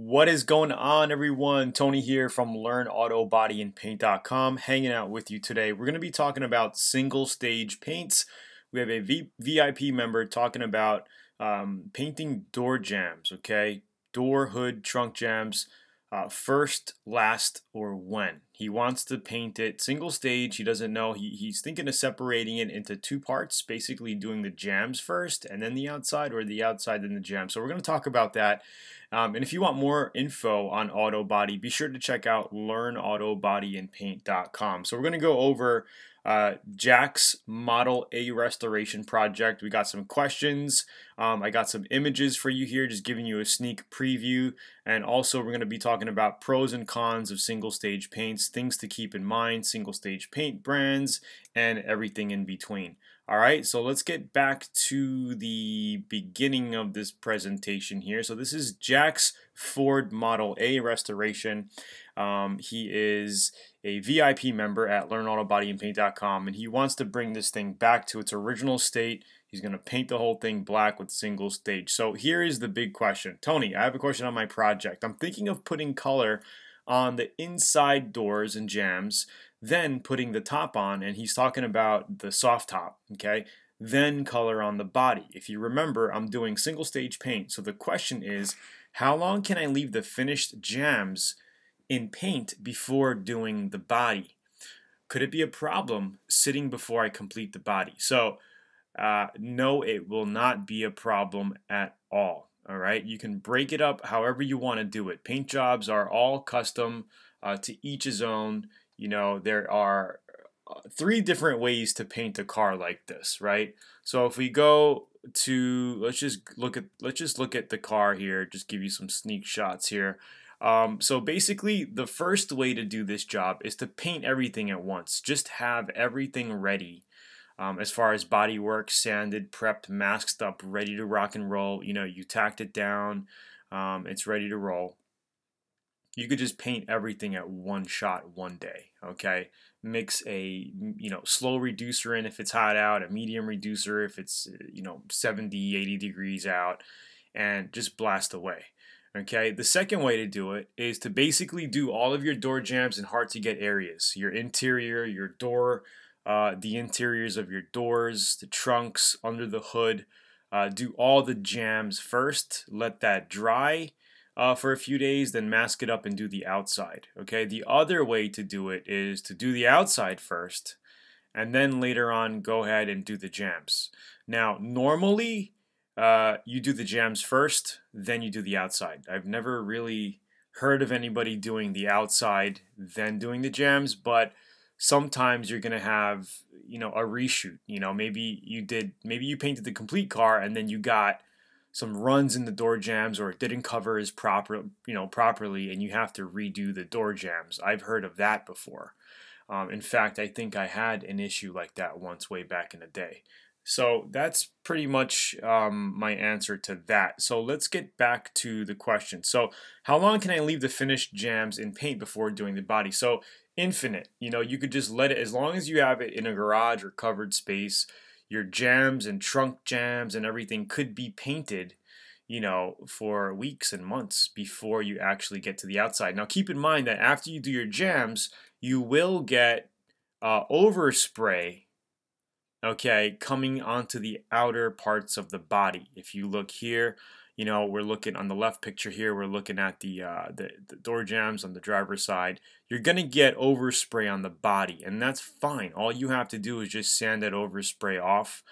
What is going on, everyone? Tony here from LearnAutoBodyAndPaint.com, hanging out with you today. We're going to be talking about single stage paints. We have a v VIP member talking about um, painting door jams, okay? Door, hood, trunk jams, uh, first, last, or when. He wants to paint it single stage. He doesn't know. He, he's thinking of separating it into two parts, basically doing the jams first and then the outside, or the outside then the jam. So we're going to talk about that. Um, and if you want more info on auto body, be sure to check out learnautobodyandpaint.com. So we're going to go over uh, Jack's Model A restoration project. We got some questions. Um, I got some images for you here, just giving you a sneak preview. And also, we're going to be talking about pros and cons of single stage paints things to keep in mind, single stage paint brands, and everything in between. All right, so let's get back to the beginning of this presentation here. So this is Jack's Ford Model A restoration. Um, he is a VIP member at learnautobodyandpaint.com, and he wants to bring this thing back to its original state. He's going to paint the whole thing black with single stage. So here is the big question. Tony, I have a question on my project. I'm thinking of putting color on the inside doors and jams, then putting the top on, and he's talking about the soft top, okay? Then color on the body. If you remember, I'm doing single stage paint. So the question is, how long can I leave the finished jams in paint before doing the body? Could it be a problem sitting before I complete the body? So uh, no, it will not be a problem at all. All right, you can break it up however you want to do it. Paint jobs are all custom uh, to each his own. You know, there are uh, three different ways to paint a car like this, right? So if we go to let's just look at let's just look at the car here, just give you some sneak shots here. Um, so basically, the first way to do this job is to paint everything at once. Just have everything ready um, as far as body work, sanded, prepped, masked up, ready to rock and roll. You know, you tacked it down, um, it's ready to roll. You could just paint everything at one shot one day, okay? Mix a, you know, slow reducer in if it's hot out, a medium reducer if it's, uh, you know, 70, 80 degrees out, and just blast away. Okay, the second way to do it is to basically do all of your door jams and hard to get areas your interior, your door, uh, the interiors of your doors, the trunks, under the hood. Uh, do all the jams first, let that dry uh, for a few days, then mask it up and do the outside. Okay, the other way to do it is to do the outside first and then later on go ahead and do the jams. Now, normally uh, you do the jams first, then you do the outside. I've never really heard of anybody doing the outside, then doing the jams, but sometimes you're going to have, you know, a reshoot. You know, maybe you did, maybe you painted the complete car and then you got some runs in the door jams or it didn't cover as proper, you know, properly and you have to redo the door jams. I've heard of that before. Um, in fact, I think I had an issue like that once way back in the day. So that's pretty much um, my answer to that. So let's get back to the question. So how long can I leave the finished jams in paint before doing the body? So infinite. You know, you could just let it as long as you have it in a garage or covered space, your jams and trunk jams and everything could be painted, you know, for weeks and months before you actually get to the outside. Now, keep in mind that after you do your jams, you will get uh, overspray okay, coming onto the outer parts of the body. If you look here, you know, we're looking on the left picture here, we're looking at the, uh, the, the, door jams on the driver's side. You're going to get overspray on the body, and that's fine. All you have to do is just sand that overspray off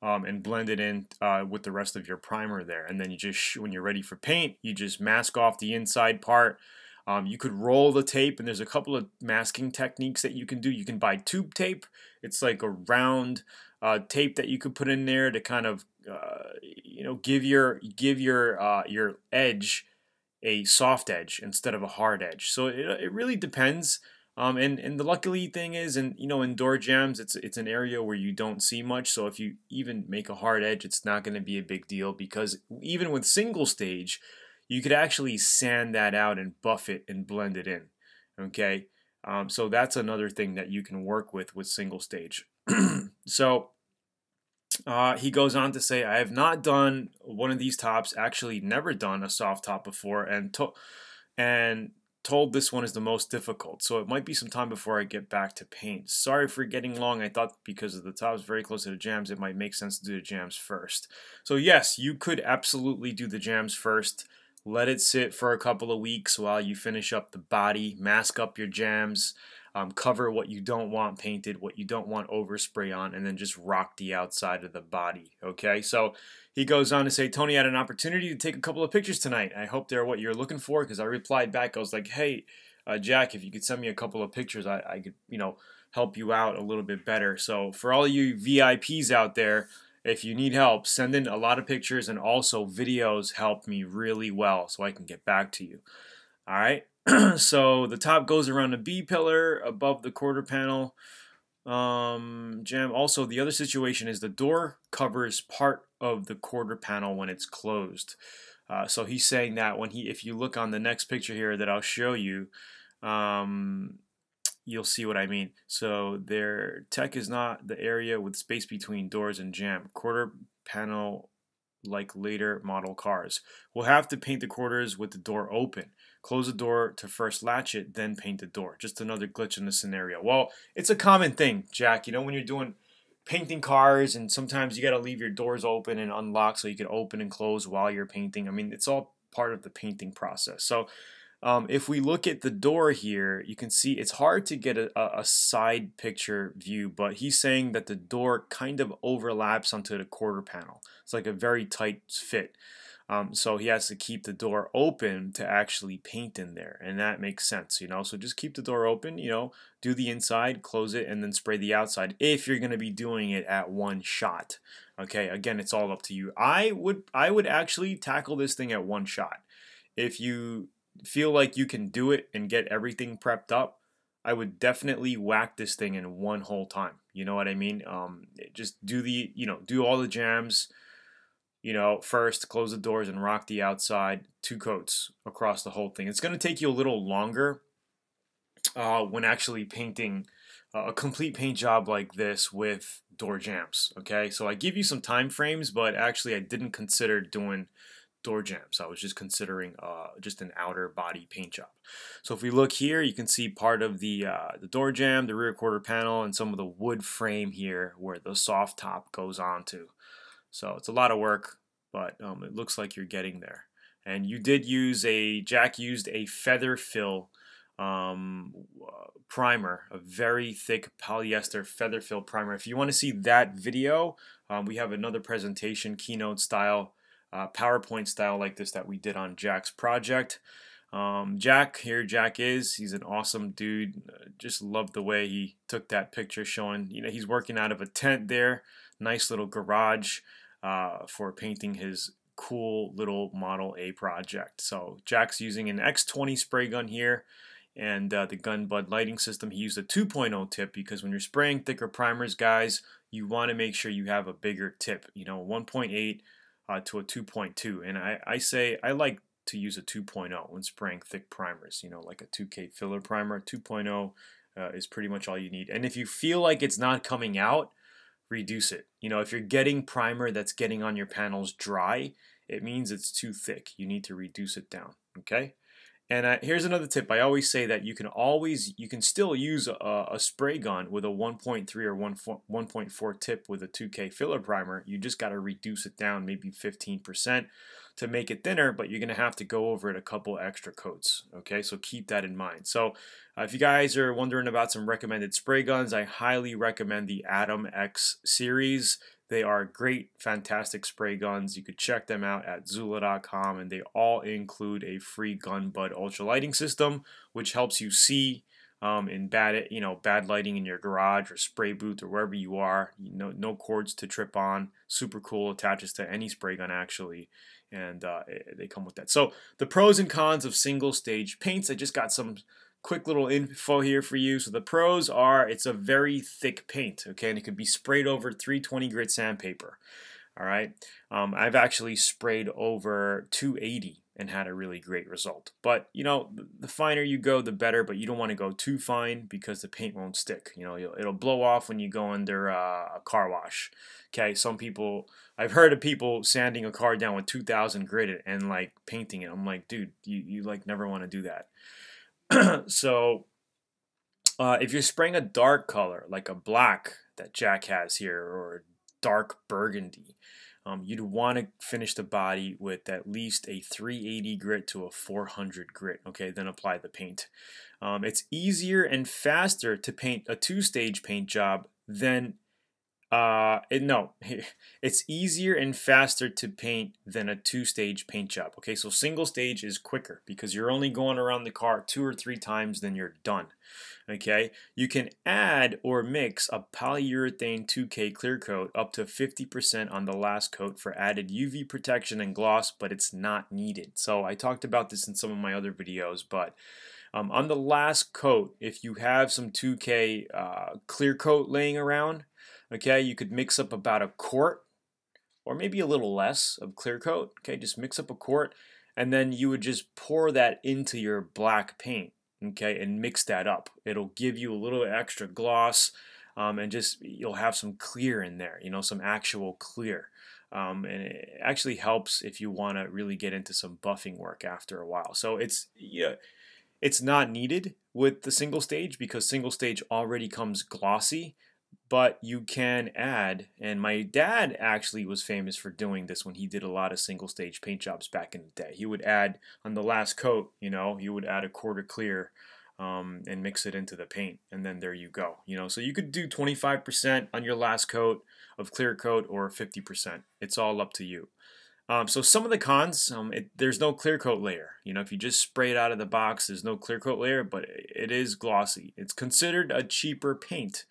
um, and blend it in uh, with the rest of your primer there. And then you just, when you're ready for paint, you just mask off the inside part. Um, you could roll the tape, and there's a couple of masking techniques that you can do. You can buy tube tape. It's like a round uh, tape that you could put in there to kind of uh, you know give your give your uh, your edge a soft edge instead of a hard edge. So it, uh, it really depends. Um, and and the luckily thing is, and you know, in door jams, it's it's an area where you don't see much. So if you even make a hard edge, it's not going to be a big deal because even with single stage, you could actually sand that out and buff it and blend it in. Okay, um, so that's another thing that you can work with with single stage. so uh, he goes on to say, I have not done one of these tops, actually, never done a soft top before, and, to- and told this one is the most difficult, so it might be some time before I get back to paint. Sorry for getting long. I thought because of the tops very close to the jams, it might make sense to do the jams first. So yes, you could absolutely do the jams first. Let it sit for a couple of weeks while you finish up the body, mask up your jams, um, cover what you don't want painted, what you don't want overspray on, and then just rock the outside of the body. Okay, so he goes on to say, Tony had an opportunity to take a couple of pictures tonight. I hope they're what you're looking for because I replied back. I was like, hey, uh, Jack, if you could send me a couple of pictures, I, I could, you know, help you out a little bit better. So for all you VIPs out there, if you need help, send in a lot of pictures and also videos help me really well so I can get back to you. All right, so the top goes around the B pillar above the quarter panel. Um, Jam, also the other situation is the door covers part of the quarter panel when it's closed. Uh, so he's saying that when he, if you look on the next picture here that I'll show you, um, you'll see what I mean. So their tech is not the area with space between doors and jam. Quarter panel like later model cars. We'll have to paint the quarters with the door open. Close the door to first latch it, then paint the door. Just another glitch in the scenario. Well, it's a common thing, Jack. You know, when you're doing painting cars and sometimes you got to leave your doors open and unlocked so you can open and close while you're painting. I mean, it's all part of the painting process. So um, if we look at the door here, you can see it's hard to get a, a, side picture view, but he's saying that the door kind of overlaps onto the quarter panel. It's like a very tight fit. Um, so he has to keep the door open to actually paint in there, and that makes sense, you know. So just keep the door open, you know, do the inside, close it, and then spray the outside if you're going to be doing it at one shot. Okay, again, it's all up to you. I would I would actually tackle this thing at one shot if you feel like you can do it and get everything prepped up, I would definitely whack this thing in one whole time. You know what I mean? Um, just do the, you know, do all the jams, you know, first, close the doors and rock the outside, two coats across the whole thing. It's going to take you a little longer uh, when actually painting uh, a complete paint job like this with door jams, okay? So I give you some time frames, but actually I didn't consider doing door jams. I was just considering uh, just an outer body paint job. So if we look here, you can see part of the, uh, the door jamb, the rear quarter panel, and some of the wood frame here where the soft top goes onto. So it's a lot of work, but um, it looks like you're getting there. And you did use a, Jack used a feather fill um, uh, primer, a very thick polyester feather fill primer. If you want to see that video, um, we have another presentation, keynote style uh, PowerPoint style like this that we did on Jack's project. Um, Jack, here Jack is. He's an awesome dude. Uh, just love the way he took that picture showing, you know, he's working out of a tent there. Nice little garage uh, for painting his cool little Model A project. So Jack's using an X20 spray gun here and uh, the gun bud lighting system. He used a 2.0 tip because when you're spraying thicker primers, guys, you want to make sure you have a bigger tip. You know, 1.8 uh, to a 2.2. And I, I say I like to use a 2.0 when spraying thick primers, you know, like a 2K filler primer. 2.0 uh, is pretty much all you need. And if you feel like it's not coming out, reduce it. You know, if you're getting primer that's getting on your panels dry, it means it's too thick. You need to reduce it down, okay? And I, here's another tip. I always say that you can always, you can still use a, a spray gun with a 1.3 or 1, 1.4 tip with a 2K filler primer. You just got to reduce it down maybe 15% to make it thinner, but you're going to have to go over it a couple extra coats. Okay, so keep that in mind. So uh, if you guys are wondering about some recommended spray guns, I highly recommend the Atom X series. They are great, fantastic spray guns. You could check them out at Zula.com, and they all include a free gun bud ultra lighting system, which helps you see um, in bad, you know, bad lighting in your garage or spray booth or wherever you are. You know, no cords to trip on. Super cool. Attaches to any spray gun actually, and uh, they come with that. So the pros and cons of single stage paints. I just got some quick little info here for you. So the pros are it's a very thick paint, okay, and it can be sprayed over 320 grit sandpaper. All right, um, I've actually sprayed over 280 and had a really great result. But you know, the finer you go, the better. But you don't want to go too fine because the paint won't stick. You know, it'll blow off when you go under uh, a car wash. Okay, some people I've heard of people sanding a car down with 2,000 grit and like painting it. I'm like, dude, you you like never want to do that. so uh, if you're spraying a dark color, like a black that Jack has here, or dark burgundy, um, you'd want to finish the body with at least a 380 grit to a 400 grit, okay, then apply the paint. Um, it's easier and faster to paint a two-stage paint job than uh, it, no, it's easier and faster to paint than a two-stage paint job. Okay, so single stage is quicker because you're only going around the car two or three times, then you're done. Okay, you can add or mix a polyurethane 2K clear coat up to 50% on the last coat for added UV protection and gloss, but it's not needed. So I talked about this in some of my other videos, but um, on the last coat, if you have some 2K uh, clear coat laying around, Okay, you could mix up about a quart or maybe a little less of clear coat. Okay, just mix up a quart and then you would just pour that into your black paint. Okay, and mix that up. It'll give you a little extra gloss um, and just you'll have some clear in there, you know, some actual clear. Um, and it actually helps if you want to really get into some buffing work after a while. So it's yeah, it's not needed with the single stage because single stage already comes glossy but you can add, and my dad actually was famous for doing this when he did a lot of single stage paint jobs back in the day. He would add on the last coat, you know, he would add a quarter clear um, and mix it into the paint, and then there you go. You know, so you could do 25% on your last coat of clear coat or 50%. It's all up to you. Um, so some of the cons, um, it, there's no clear coat layer. You know, if you just spray it out of the box, there's no clear coat layer, but it is glossy. It's considered a cheaper paint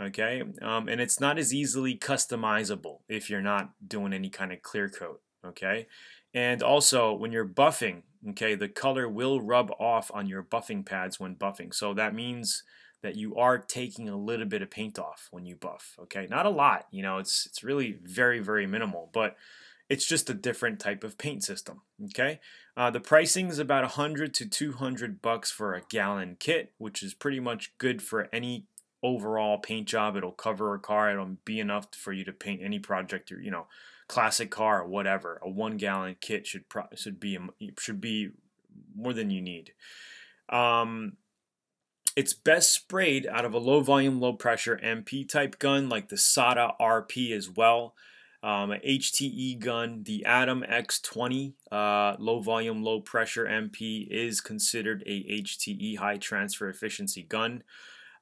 okay? Um, and it's not as easily customizable if you're not doing any kind of clear coat, okay? And also, when you're buffing, okay, the color will rub off on your buffing pads when buffing. So that means that you are taking a little bit of paint off when you buff, okay? Not a lot, you know, it's, it's really very, very minimal, but it's just a different type of paint system, okay? Uh, the pricing is about 100 to 200 bucks for a gallon kit, which is pretty much good for any overall paint job. It'll cover a car. It'll be enough for you to paint any project or you know, classic car or whatever. A one gallon kit should pro- should be um, should be more than you need. Um, it's best sprayed out of a low volume, low pressure MP type gun like the SATA RP as well. Um, an HTE gun, the Atom X20 uh, low volume, low pressure MP is considered a HTE high transfer efficiency gun.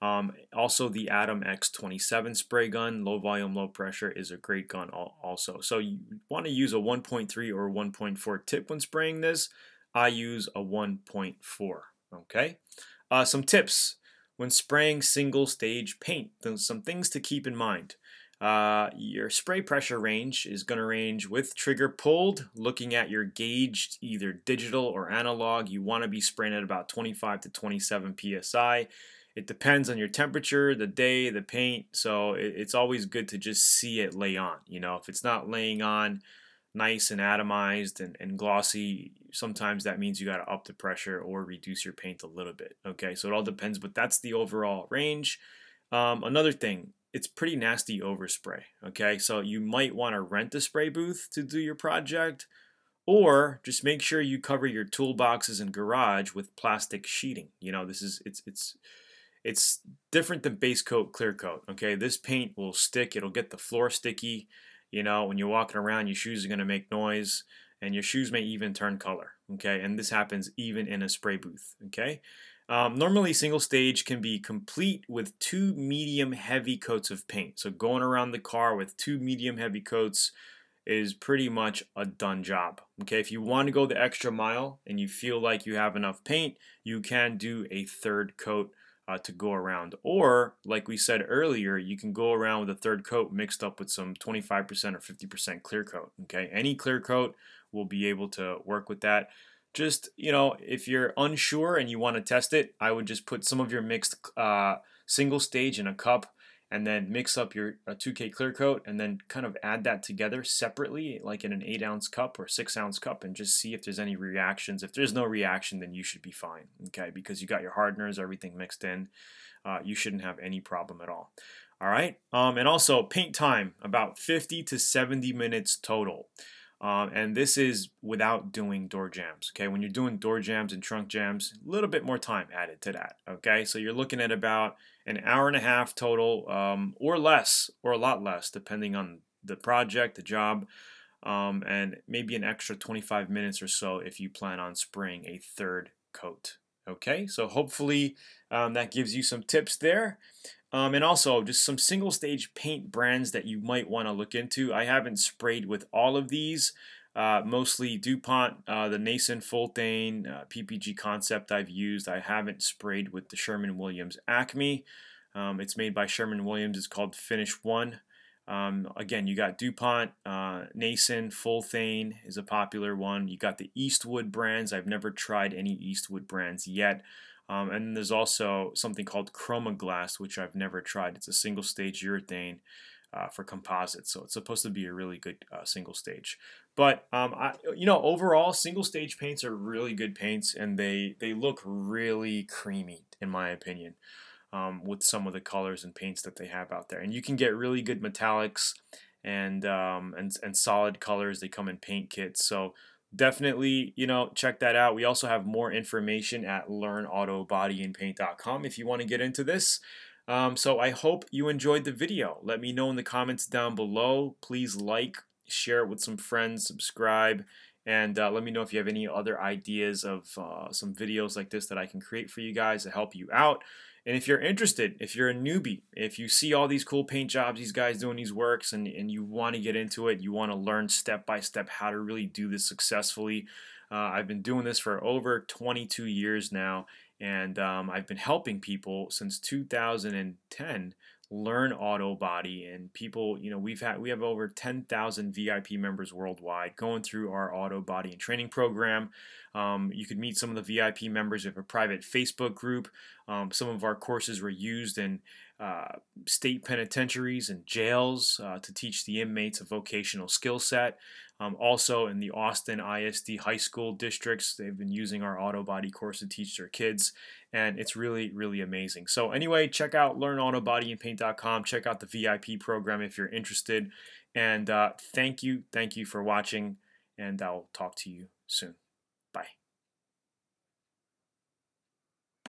Um, also, the Atom X27 spray gun, low volume, low pressure, is a great gun also. So you want to use a 1.3 or 1.4 tip when spraying this. I use a 1.4, okay? Uh, some tips when spraying single stage paint. Some things to keep in mind. Uh, your spray pressure range is going to range with trigger pulled, looking at your gauged, either digital or analog. You want to be spraying at about 25 to 27 psi it depends on your temperature, the day, the paint. So it, it's always good to just see it lay on. You know, if it's not laying on nice and atomized and, and glossy, sometimes that means you got to up the pressure or reduce your paint a little bit. Okay, so it all depends, but that's the overall range. Um, another thing, it's pretty nasty overspray. Okay, so you might want to rent a spray booth to do your project. Or just make sure you cover your toolboxes and garage with plastic sheeting. You know, this is it's it's it's different than base coat, clear coat. Okay, this paint will stick. It'll get the floor sticky. You know, when you're walking around, your shoes are going to make noise, and your shoes may even turn color. Okay, and this happens even in a spray booth. Okay. Um, normally, single stage can be complete with two medium heavy coats of paint. So going around the car with two medium heavy coats is pretty much a done job. Okay, if you want to go the extra mile and you feel like you have enough paint, you can do a third coat uh, to go around. Or, like we said earlier, you can go around with a third coat mixed up with some 25% or 50% clear coat. Okay, any clear coat will be able to work with that. Just, you know, if you're unsure and you want to test it, I would just put some of your mixed uh, single stage in a cup and then mix up your uh, 2K clear coat and then kind of add that together separately, like in an 8 ounce cup or 6 ounce cup, and just see if there's any reactions. If there's no reaction, then you should be fine, okay? Because you got your hardeners, everything mixed in. Uh, you shouldn't have any problem at all. All right. Um, and also paint time about 50 to 70 minutes total. Um, and this is without doing door jams. Okay, when you're doing door jams and trunk jams, a little bit more time added to that. Okay, so you're looking at about an hour and a half total, um, or less, or a lot less, depending on the project, the job, um, and maybe an extra 25 minutes or so if you plan on spraying a third coat. Okay, so hopefully um, that gives you some tips there. Um, and also just some single stage paint brands that you might want to look into. I haven't sprayed with all of these, uh, mostly DuPont, uh, the Nason Fultane, uh, PPG Concept I've used. I haven't sprayed with the Sherman-Williams Acme. Um, it's made by Sherman-Williams. It's called Finish One. Um, again, you got DuPont, uh, Nason, Fulthane is a popular one. You got the Eastwood brands. I've never tried any Eastwood brands yet. Um, and there's also something called chroma glass, which I've never tried. It's a single stage urethane uh, for composites, so it's supposed to be a really good uh, single stage. But um, I, you know, overall, single stage paints are really good paints, and they they look really creamy, in my opinion. Um, with some of the colors and paints that they have out there, and you can get really good metallics and um, and and solid colors. They come in paint kits, so definitely, you know, check that out. We also have more information at learnautobodyandpaint.com if you want to get into this. Um, so I hope you enjoyed the video. Let me know in the comments down below. Please like, share it with some friends, subscribe, and uh, let me know if you have any other ideas of uh, some videos like this that I can create for you guys to help you out. And if you're interested, if you're a newbie, if you see all these cool paint jobs, these guys doing these works, and, and you want to get into it, you want to learn step by step how to really do this successfully. Uh, I've been doing this for over 22 years now, and um, I've been helping people since 2010 learn auto body and people you know we've had we have over 10,000 VIP members worldwide going through our auto body and training program um, you could meet some of the VIP members of a private Facebook group. Um, some of our courses were used in uh, state penitentiaries and jails uh, to teach the inmates a vocational skill set. Um, also, in the Austin ISD high school districts, they've been using our auto body course to teach their kids, and it's really, really amazing. So, anyway, check out learnautobodyandpaint.com. Check out the VIP program if you're interested. And uh, thank you, thank you for watching, and I'll talk to you soon.